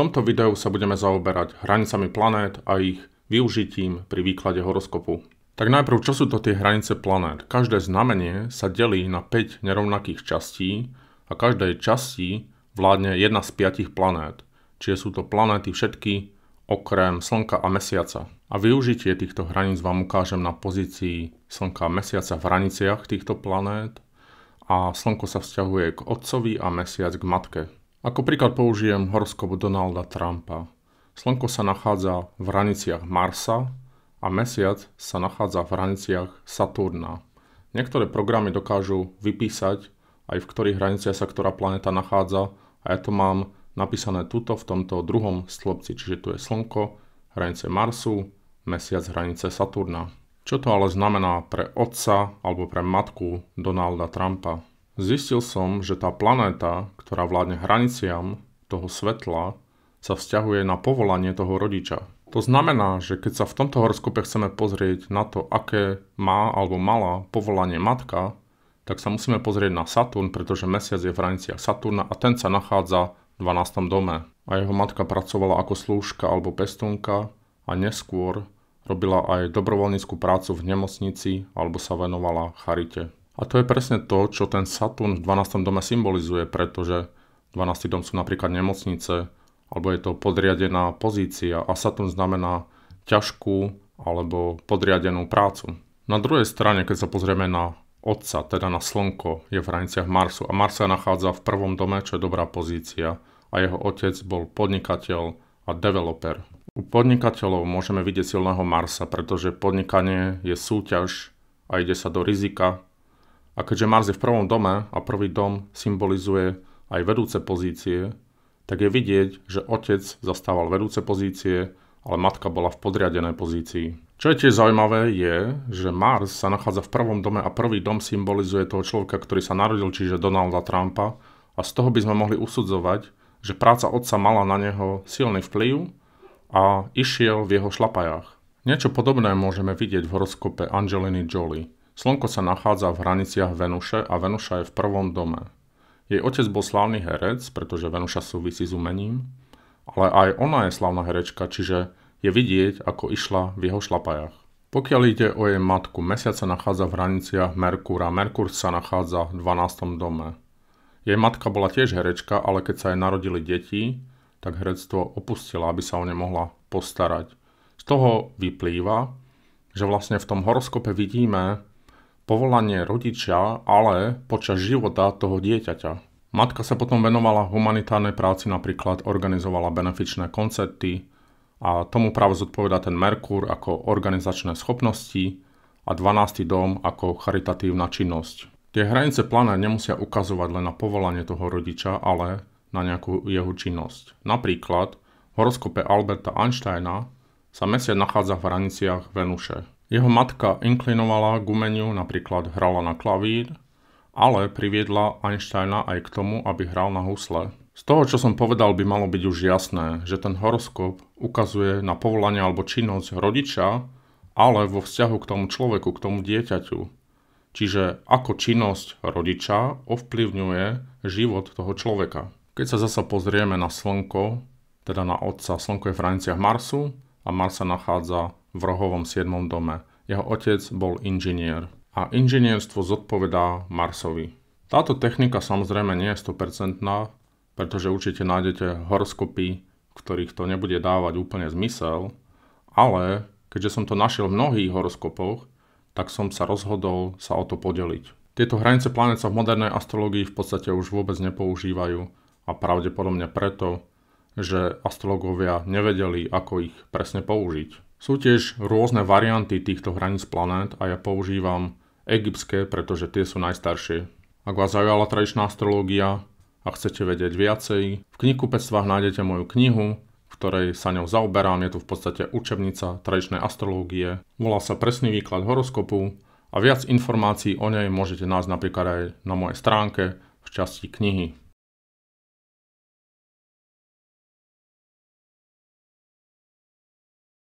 V tomto videu sa budeme zaoberať hranicami planét a ich využitím pri výklade horoskopu. Tak najprv, čo sú to tie hranice planét? Každé znamenie sa delí na 5 nerovnakých častí a každej časti vládne jedna z 5 planét, čiže sú to planéty všetky okrem Slnka a Mesiaca. A využitie týchto hraníc vám ukážem na pozícii Slnka a Mesiaca v hraniciach týchto planét a Slnko sa vzťahuje k Otcovi a Mesiac k Matke. Ako príklad použijem horoskop Donalda Trumpa. Slnko sa nachádza v hraniciach Marsa a Mesiac sa nachádza v hraniciach Saturna. Niektoré programy dokážu vypísať aj v ktorých hraniciach sa ktorá planéta nachádza a ja to mám napísané tuto v tomto druhom stĺpci, čiže tu je Slnko, hranice Marsu, Mesiac, hranice Saturna. Čo to ale znamená pre otca alebo pre matku Donalda Trumpa? Zistil som, že tá planéta, ktorá vládne hraniciam toho svetla, sa vzťahuje na povolanie toho rodiča. To znamená, že keď sa v tomto horoskope chceme pozrieť na to, aké má alebo mala povolanie matka, tak sa musíme pozrieť na Saturn, pretože mesiac je v hraniciach Saturna a ten sa nachádza v 12. dome. A jeho matka pracovala ako slúžka alebo pestunka a neskôr robila aj dobrovoľníckú prácu v nemocnici alebo sa venovala charite. A to je presne to, čo ten Saturn v 12. dome symbolizuje, pretože 12. dom sú napríklad nemocnice, alebo je to podriadená pozícia a Saturn znamená ťažkú alebo podriadenú prácu. Na druhej strane, keď sa pozrieme na Otca, teda na Slnko, je v hraniciach Marsu a Mars sa nachádza v prvom dome, čo je dobrá pozícia a jeho otec bol podnikateľ a developer. U podnikateľov môžeme vidieť silného Marsa, pretože podnikanie je súťaž a ide sa do rizika a keďže Mars je v prvom dome a prvý dom symbolizuje aj vedúce pozície, tak je vidieť, že otec zastával vedúce pozície, ale matka bola v podriadenej pozícii. Čo je tiež zaujímavé je, že Mars sa nachádza v prvom dome a prvý dom symbolizuje toho človeka, ktorý sa narodil, čiže Donalda Trumpa a z toho by sme mohli usudzovať, že práca otca mala na neho silný vplyv a išiel v jeho šlapajách. Niečo podobné môžeme vidieť v horoskope Angeliny Jolie. Slnko sa nachádza v hraniciach Venuše a Venuša je v prvom dome. Jej otec bol slavný herec, pretože Venuša súvisí s umením, ale aj ona je slavná herečka, čiže je vidieť, ako išla v jeho šlapajach. Pokiaľ ide o jej matku, mesiac sa nachádza v hraniciach Merkúra. Merkúr sa nachádza v 12. dome. Jej matka bola tiež herečka, ale keď sa jej narodili deti, tak herectvo opustila, aby sa o ne mohla postarať. Z toho vyplýva, že vlastne v tom horoskope vidíme povolanie rodiča, ale počas života toho dieťaťa. Matka sa potom venovala humanitárnej práci, napríklad organizovala benefičné koncerty a tomu práve zodpovedá ten Merkur ako organizačné schopnosti a 12. dom ako charitatívna činnosť. Tie hranice planet nemusia ukazovať len na povolanie toho rodiča, ale na nejakú jeho činnosť. Napríklad v horoskope Alberta Einsteina sa mesiac nachádza v hraniciach Venuše. Jeho matka inklinovala k umeniu, napríklad hrala na klavír, ale priviedla Einsteina aj k tomu, aby hral na husle. Z toho, čo som povedal, by malo byť už jasné, že ten horoskop ukazuje na povolanie alebo činnosť rodiča, ale vo vzťahu k tomu človeku, k tomu dieťaťu. Čiže ako činnosť rodiča ovplyvňuje život toho človeka. Keď sa zasa pozrieme na Slnko, teda na Otca, Slnko je v hraniciach Marsu a Mars sa nachádza v rohovom 7. dome. Jeho otec bol inžinier a inžinierstvo zodpovedá Marsovi. Táto technika samozrejme nie je 100%, pretože určite nájdete horoskopy, v ktorých to nebude dávať úplne zmysel, ale keďže som to našiel v mnohých horoskopoch, tak som sa rozhodol sa o to podeliť. Tieto hranice planet sa v modernej astrológii v podstate už vôbec nepoužívajú a pravdepodobne preto, že astrologovia nevedeli, ako ich presne použiť. Sú tiež rôzne varianty týchto hraníc planét a ja používam egyptské, pretože tie sú najstaršie. Ak vás zaujala tradičná astrológia a chcete vedieť viacej, v knihkupectvách nájdete moju knihu, v ktorej sa ňou zaoberám. Je to v podstate učebnica tradičnej astrológie. Volá sa Presný výklad horoskopu a viac informácií o nej môžete nájsť napríklad aj na mojej stránke v časti knihy.